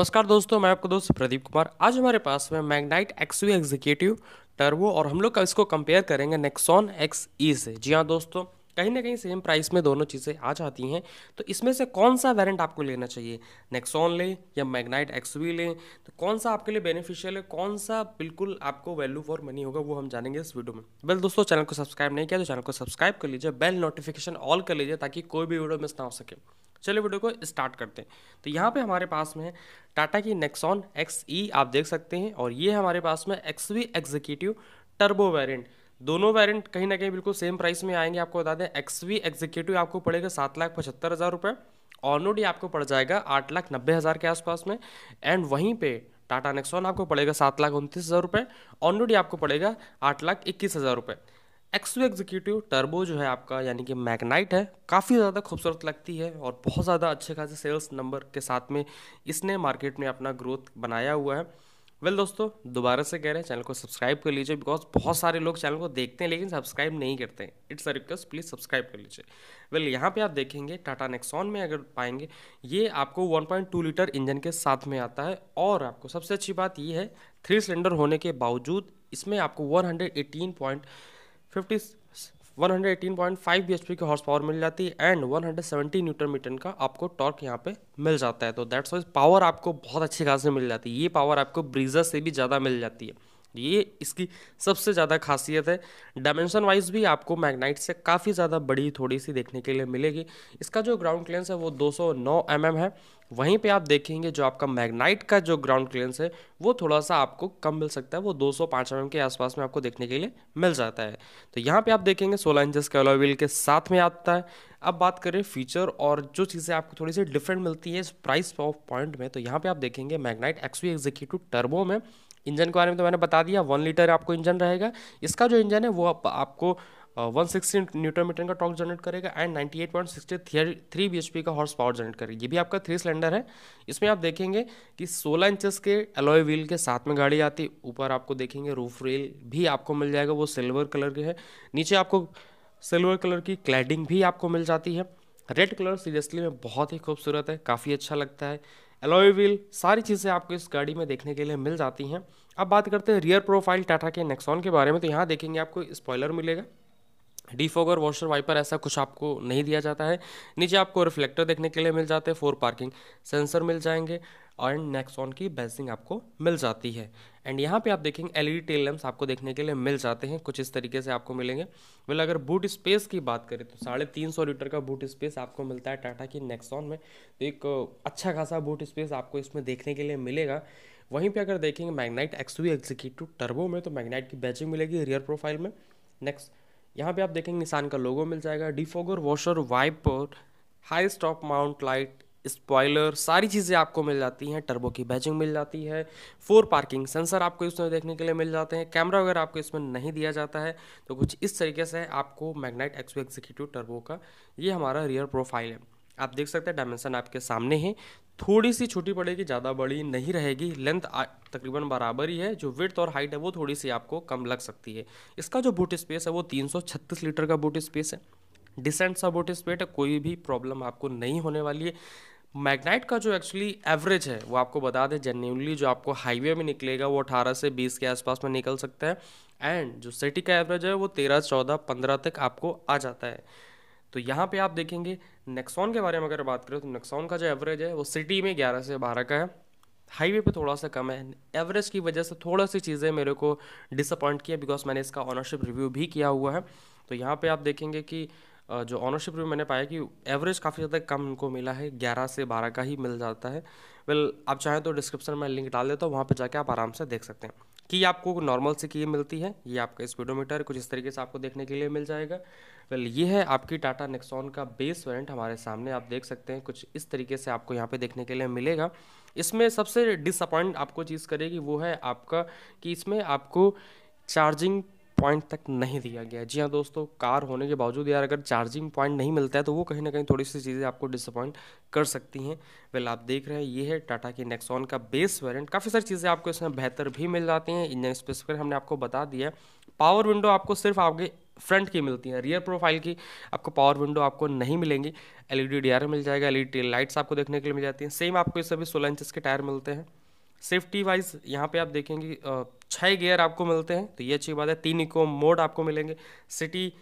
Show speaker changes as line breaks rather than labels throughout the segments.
नमस्कार दोस्तों मैं आपका दोस्त प्रदीप कुमार आज हमारे पास में मैग्नाइट एक्सवी एग्जीक्यूटिव टर्वो और हम लोग का इसको कंपेयर करेंगे नेक्सॉन एक्स ई से जी हाँ दोस्तों कहीं ना कहीं सेम प्राइस में दोनों चीज़ें आ जाती हैं तो इसमें से कौन सा वेरेंट आपको लेना चाहिए नेक्सॉन लें या एक्स वी लें तो कौन सा आपके लिए बेनिफिशियल है कौन सा बिल्कुल आपको वैल्यू फॉर मनी होगा वो हम जानेंगे इस वीडियो में बस दोस्तों चैनल को सब्सक्राइब नहीं किया तो चैनल को सब्सक्राइब कर लीजिए बेल नोटिफिकेशन ऑल कर लीजिए ताकि कोई भी वीडियो मिस ना हो सके चलिए वीडियो को स्टार्ट करते हैं तो यहाँ पे हमारे पास में टाटा की नेक्सॉन एक्स ई e आप देख सकते हैं और ये हमारे पास में X V executive turbo variant दोनों वेरियंट कहीं ना कहीं बिल्कुल सेम प्राइस में आएंगे आपको बता दें एक्स वी एग्जीक्यूटिव आपको पड़ेगा सात लाख पचहत्तर हज़ार रुपये ऑनोडी आपको पड़ जाएगा आठ लाख नब्बे हज़ार के आसपास में एंड वहीं पे टाटा नेक्सॉन आपको पड़ेगा सात लाख उनतीस हज़ार रुपये ऑनोडी आपको पड़ेगा आठ लाख इक्कीस हज़ार रुपये एक्सो एग्जीक्यूटिव टर्बो जो है आपका यानी कि मैगनाइट है काफ़ी ज़्यादा खूबसूरत लगती है और बहुत ज़्यादा अच्छे खासे सेल्स नंबर के साथ में इसने मार्केट में अपना ग्रोथ बनाया हुआ है वेल well, दोस्तों दोबारा से कह रहे हैं चैनल को सब्सक्राइब कर लीजिए बिकॉज बहुत सारे लोग चैनल को देखते हैं लेकिन सब्सक्राइब नहीं करते हैं it's a request please subscribe कर लीजिए वेल well, यहाँ पे आप देखेंगे टाटा नेक्सॉन में अगर पाएंगे ये आपको 1.2 लीटर इंजन के साथ में आता है और आपको सबसे अच्छी बात ये है थ्री सिलेंडर होने के बावजूद इसमें आपको वन फिफ्टी वन bhp की हॉर्स पावर मिल जाती है एंड 170 न्यूटन मीटर का आपको टॉर्क यहाँ पे मिल जाता है तो दैट्स वाइज पावर आपको बहुत अच्छी से मिल जाती है ये पावर आपको ब्रीजर से भी ज़्यादा मिल जाती है ये इसकी सबसे ज़्यादा खासियत है डायमेंशन वाइज भी आपको मैग्नाइट से काफ़ी ज़्यादा बड़ी थोड़ी सी देखने के लिए मिलेगी इसका जो ग्राउंड क्लियरेंस है वो 209 सौ mm है वहीं पे आप देखेंगे जो आपका मैग्नाइट का जो ग्राउंड क्लियरेंस है वो थोड़ा सा आपको कम मिल सकता है वो 205 सौ mm के आसपास में आपको देखने के लिए मिल जाता है तो यहाँ पर आप देखेंगे सोलह इंचज के एलोविल के साथ में आता है अब बात करें फीचर और जो चीज़ें आपको थोड़ी सी डिफरेंट मिलती है इस प्राइस ऑफ पॉइंट में तो यहाँ पर आप देखेंगे मैगनाइट एक्सवी एग्जीक्यूटिव टर्बो में इंजन के बारे में तो मैंने बता दिया वन लीटर आपको इंजन रहेगा इसका जो इंजन है वो आप, आपको वन सिक्सटी न्यूटन मीटर का टॉक जनरेट करेगा and ninety eight point sixty three B H P का हॉर्स पावर जनरेट करेगा ये भी आपका थ्री सिलेंडर है इसमें आप देखेंगे कि सोलह इंचेस के एलोय व्हील के साथ में गाड़ी आती ऊपर आपको देखेंगे रूफ रेल भी आपको मिल जाएगा वो सिल्वर कलर के है नीचे आपको सिल्वर कलर की क्लैडिंग भी आपको मिल जाती है रेड कलर सीरियसली में बहुत ही खूबसूरत है काफ़ी अच्छा लगता है एलोय व्हील सारी चीज़ें आपको इस गाड़ी में देखने के लिए मिल जाती हैं अब बात करते हैं रियर प्रोफाइल टाटा के नेक्सॉन के बारे में तो यहाँ देखेंगे आपको स्पॉयलर मिलेगा डिफोगर वॉशर वाइपर ऐसा कुछ आपको नहीं दिया जाता है नीचे आपको रिफ्लेक्टर देखने के लिए मिल जाते हैं फोर पार्किंग सेंसर मिल जाएंगे एंड नेक्सॉन की बेसिंग आपको मिल जाती है एंड यहाँ पे आप देखेंगे एलईडी टेल लैम्प्स आपको देखने के लिए मिल जाते हैं कुछ इस तरीके से आपको मिलेंगे वेल अगर बूट स्पेस की बात करें तो साढ़े तीन सौ लीटर का बूट स्पेस आपको मिलता है टाटा की नेक्सॉन में तो एक अच्छा खासा बूट स्पेस आपको इसमें देखने के लिए मिलेगा वहीं पर अगर देखेंगे मैगनाइट एक्सवी एग्जीक्यूटिव टर्बो में तो मैगनाइट की बैचिंग मिलेगी रियर प्रोफाइल में नेक्स्ट यहाँ पे आप देखेंगे निशान का लोगो मिल जाएगा defogger washer wiper high stop mount light spoiler सारी चीज़ें आपको मिल जाती हैं टर्बो की बैचिंग मिल जाती है फोर पार्किंग सेंसर आपको इसमें देखने के लिए मिल जाते हैं कैमरा वगैरह आपको इसमें नहीं दिया जाता है तो कुछ इस तरीके से आपको मैग्नाइट एक्सो एग्जीक्यूटिव टर्बो का ये हमारा रियर प्रोफाइल है आप देख सकते हैं डायमेंशन आपके सामने है थोड़ी सी छोटी पड़ेगी ज़्यादा बड़ी नहीं रहेगी लेंथ तकरीबन बराबर ही है जो विथ और हाइट है वो थोड़ी सी आपको कम लग सकती है इसका जो बूट स्पेस है वो 336 लीटर का बूट स्पेस है डिसेंट सा बूट स्पेस है कोई भी प्रॉब्लम आपको नहीं होने वाली है मैग्नाइट का जो एक्चुअली एवरेज है वो आपको बता दें जेन्यूनली जो आपको हाईवे में निकलेगा वो 18 से 20 के आसपास में निकल सकता है एंड जो सिटी का एवरेज है वो 13 14 15 तक आपको आ जाता है तो यहाँ पे आप देखेंगे नेक्सॉन के बारे में अगर बात करें तो नेक्सॉन का जो एवरेज है वो सिटी में ग्यारह से बारह का है हाईवे पे थोड़ा सा कम है एवरेज की वजह से थोड़ा सी चीज़ें मेरे को डिसअपॉइंट किया बिकॉज मैंने इसका ऑनरशिप रिव्यू भी किया हुआ है तो यहाँ पर आप देखेंगे कि जो ऑनरशिप रिव्यू मैंने पाया कि एवरेज काफ़ी ज़्यादा कम उनको मिला है ग्यारह से बारह का ही मिल जाता है वेल आप चाहें तो डिस्क्रिप्शन में लिंक डाल देता हूँ वहाँ पर जाके आप आराम से देख सकते हैं की आपको नॉर्मल से की मिलती है ये आपका स्पीडोमीटर कुछ इस तरीके से आपको देखने के लिए मिल जाएगा वेल ये है आपकी टाटा नेक्सॉन का बेस वेरिएंट हमारे सामने आप देख सकते हैं कुछ इस तरीके से आपको यहाँ पे देखने के लिए मिलेगा इसमें सबसे डिसअपॉइंट आपको चीज़ करेगी वो है आपका कि इसमें आपको चार्जिंग पॉइंट तक नहीं दिया गया जी हाँ दोस्तों कार होने के बावजूद यार अगर चार्जिंग पॉइंट नहीं मिलता है तो वो कहीं ना कहीं थोड़ी सी चीज़ें आपको डिसअपॉइंट कर सकती हैं वेल आप देख रहे हैं ये है टाटा की नेक्सॉन का बेस वेरियंट काफ़ी सारी चीज़ें आपको इसमें बेहतर भी मिल जाती हैं इंजन स्पेसिफिक हमने आपको बता दिया पावर विंडो आपको सिर्फ आपके फ्रंट की मिलती हैं रियर प्रोफाइल की आपको पावर विंडो आपको नहीं मिलेंगी एलईडी डीआर मिल जाएगा एलईडी लाइट्स आपको देखने के लिए मिल जाती हैं सेम आपको इस सभी सोलह इंचज़ के टायर मिलते हैं सेफ्टी वाइज यहाँ पे आप देखेंगे छः गियर आपको मिलते हैं तो ये अच्छी बात है तीन इको मोड आपको मिलेंगे सिटी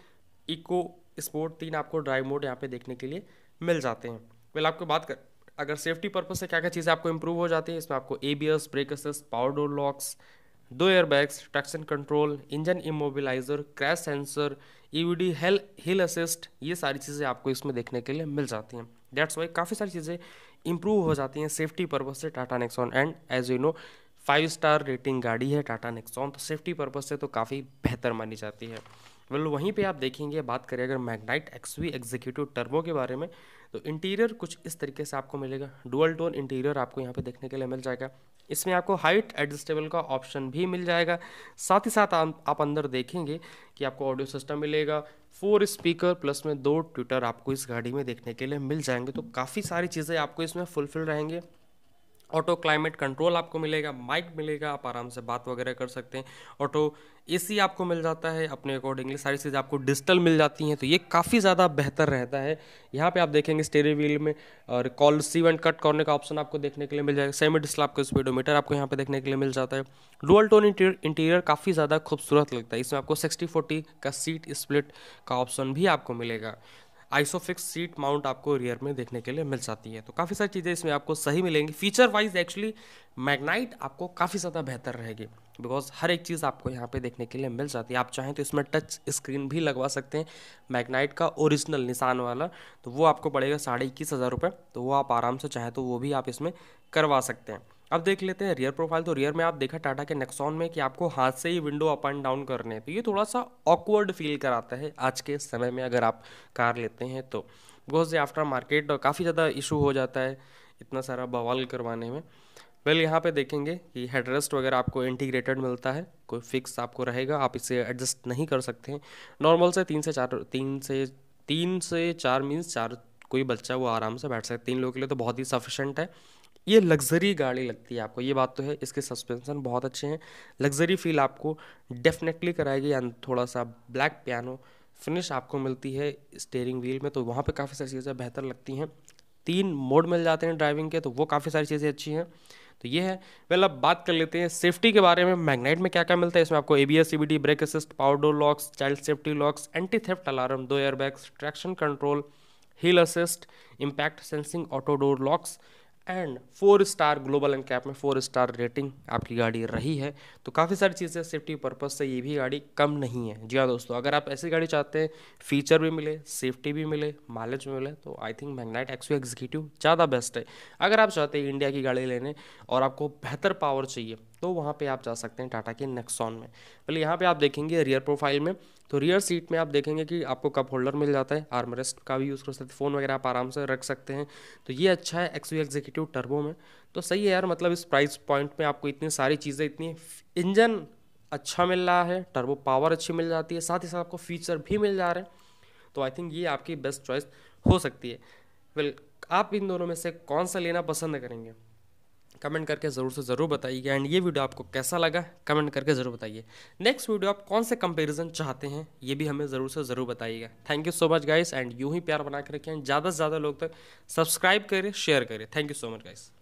इको स्पोर्ट तीन आपको ड्राइव मोड यहाँ पे देखने के लिए मिल जाते हैं वेल आपको बात कर अगर सेफ्टी पर्पज से क्या क्या चीज़ें आपको इंप्रूव हो जाती है इसमें आपको A B S brake assist power door locks दो air bags traction control engine immobiliser crash sensor EVD हेल हिल असिस्ट ये सारी चीज़ें आपको इसमें देखने के लिए मिल जाती हैं दैट्स वाई काफ़ी सारी चीज़ें इम्प्रूव हो जाती हैं सेफ्टी पर्पज से Tata Nexon and as you know five star rating गाड़ी है टाटा नेक्सॉन तो सेफ्टी पर्पज से तो काफ़ी बेहतर मानी जाती है वेल वहीं पे आप देखेंगे बात करें अगर मैग्नाइट एक्सवी एग्जीक्यूटिव टर्बो के बारे में तो इंटीरियर कुछ इस तरीके से आपको मिलेगा डुअल टोन इंटीरियर आपको यहाँ पे देखने के लिए मिल जाएगा इसमें आपको हाइट एडजस्टेबल का ऑप्शन भी मिल जाएगा साथ ही साथ आप अंदर देखेंगे कि आपको ऑडियो सिस्टम मिलेगा फोर स्पीकर प्लस में दो ट्विटर आपको इस गाड़ी में देखने के लिए मिल जाएंगे तो काफ़ी सारी चीज़ें आपको इसमें फुलफिल रहेंगे ऑटो क्लाइमेट कंट्रोल आपको मिलेगा माइक मिलेगा आप आराम से बात वगैरह कर सकते हैं ऑटो एसी आपको मिल जाता है अपने अकॉर्डिंगली सारी चीज़ें आपको डिजिटल मिल जाती हैं तो ये काफ़ी ज़्यादा बेहतर रहता है यहाँ पे आप देखेंगे स्टेरी व्हील में और कॉल रिसीव एंड कट करने का ऑप्शन आपको देखने के लिए मिल जाएगा सेमी डिस्टल आपको स्पीडोमीटर आपको यहाँ पे देखने के लिए मिल जाता है डुअल टोन इंटीरियर काफ़ी ज़्यादा खूबसूरत लगता है इसमें आपको सिक्सटी फोर्टी का सीट स्प्लिट का ऑप्शन भी आपको मिलेगा आइसोफिक्स सीट माउंट आपको रियर में देखने के लिए मिल जाती है तो काफ़ी सारी चीज़ें इसमें आपको सही मिलेंगी फीचर वाइज एक्चुअली मैगनाइट आपको काफ़ी ज़्यादा बेहतर रहेगी बिकॉज हर एक चीज़ आपको यहाँ पे देखने के लिए मिल जाती है आप चाहें तो इसमें टच स्क्रीन भी लगवा सकते हैं मैगनाइट का ओरिजिनल निशान वाला तो वो आपको पड़ेगा साढ़े इक्कीस हज़ार रुपये तो वो आप आराम से चाहें तो वो भी आप इसमें करवा सकते हैं अब देख लेते हैं रियर प्रोफाइल तो रियर में आप देखा टाटा के नेक्सॉन में कि आपको हाथ से ही विंडो अप एंड डाउन करने हैं तो ये थोड़ा सा ऑकवर्ड फील कराता है आज के समय में अगर आप कार लेते हैं तो बिकॉज ये आफ्टर मार्केट काफ़ी ज़्यादा इशू हो जाता है इतना सारा बवाल करवाने में वेल well, यहाँ पे देखेंगे कि हेडरेस्ट वगैरह आपको इंटीग्रेटेड मिलता है कोई फिक्स आपको रहेगा आप इसे एडजस्ट नहीं कर सकते हैं नॉर्मल से तीन से चार तीन से तीन से चार मीन्स चार कोई बच्चा वो आराम से बैठ सकता है तीन लोग के लिए तो बहुत ही सफिशेंट है ये लग्जरी गाड़ी लगती है आपको ये बात तो है इसके सस्पेंशन बहुत अच्छे हैं लग्जरी फील आपको डेफिनेटली कराएगी एंड थोड़ा सा ब्लैक पियानो फिनिश आपको मिलती है स्टेयरिंग व्हील में तो वहाँ पे काफ़ी सारी चीज़ें बेहतर लगती हैं तीन मोड मिल जाते हैं ड्राइविंग के तो वो काफ़ी सारी चीज़ें अच्छी हैं तो ये है वेल अब बात कर लेते हैं सेफ्टी के बारे में मैग्नेट में क्या क्या मिलता है इसमें आपको A B S C brake assist power door locks child safety locks anti theft alarm दो airbags traction control hill assist impact sensing auto door locks and four star global NCAP में four star rating आपकी गाड़ी रही है तो काफ़ी सारी चीज़ें सेफ्टी पर्पज़ से ये भी गाड़ी कम नहीं है जी हाँ दोस्तों अगर आप ऐसी गाड़ी चाहते हैं फीचर भी मिले सेफ्टी भी मिले माइलेज भी मिले तो आई थिंक मैगनाइट एक्सो एग्जीक्यूटिव ज़्यादा बेस्ट है अगर आप चाहते हैं इंडिया की गाड़ी लेने और आपको बेहतर पावर चाहिए तो वहाँ पे आप जा सकते हैं टाटा के नेक्सॉन में पहले यहाँ पे आप देखेंगे रियर प्रोफाइल में तो रियर सीट में आप देखेंगे कि आपको कप होल्डर मिल जाता है आर्मरेस्ट का भी यूज़ कर सकते हैं फ़ोन वगैरह आप आराम से रख सकते हैं तो ये अच्छा है एक्स एग्जीक्यूटिव टर्बो में तो सही है यार मतलब इस प्राइस पॉइंट में आपको इतनी सारी चीज़ें इतनी इंजन अच्छा मिल रहा है टर्बो पावर अच्छी मिल जाती है साथ ही साथ आपको फीचर भी मिल जा रहे हैं तो आई थिंक ये आपकी बेस्ट चॉइस हो सकती है वेल आप इन दोनों में से कौन सा लेना पसंद करेंगे कमेंट करके ज़रूर से ज़रूर बताइएगा एंड ये वीडियो आपको कैसा लगा कमेंट करके ज़रूर बताइए नेक्स्ट वीडियो आप कौन से कंपैरिजन चाहते हैं ये भी हमें ज़रूर से ज़रूर बताइएगा thank you so much guys and यूँ ही प्यार बना के रखें ज़्यादा से ज़्यादा लोग तक सब्सक्राइब करें शेयर करें thank you so much guys